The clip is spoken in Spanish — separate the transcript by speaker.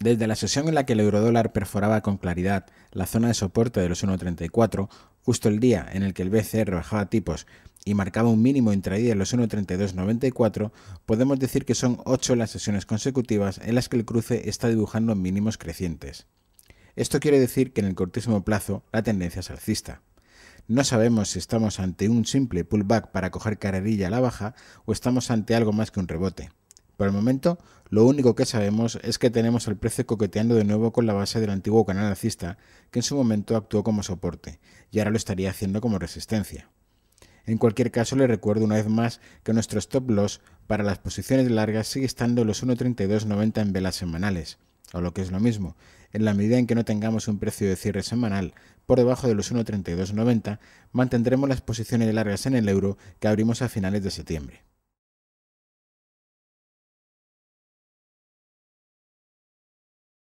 Speaker 1: Desde la sesión en la que el eurodólar perforaba con claridad la zona de soporte de los 1.34, justo el día en el que el BCE rebajaba tipos y marcaba un mínimo intradía en los 1.3294, podemos decir que son 8 las sesiones consecutivas en las que el cruce está dibujando mínimos crecientes. Esto quiere decir que en el cortísimo plazo la tendencia es alcista. No sabemos si estamos ante un simple pullback para coger carrerilla a la baja o estamos ante algo más que un rebote. Por el momento, lo único que sabemos es que tenemos el precio coqueteando de nuevo con la base del antiguo canal alcista, que en su momento actuó como soporte, y ahora lo estaría haciendo como resistencia. En cualquier caso, le recuerdo una vez más que nuestro stop loss para las posiciones largas sigue estando en los 1.3290 en velas semanales, o lo que es lo mismo, en la medida en que no tengamos un precio de cierre semanal por debajo de los 1.3290, mantendremos las posiciones largas en el euro que abrimos a finales de septiembre.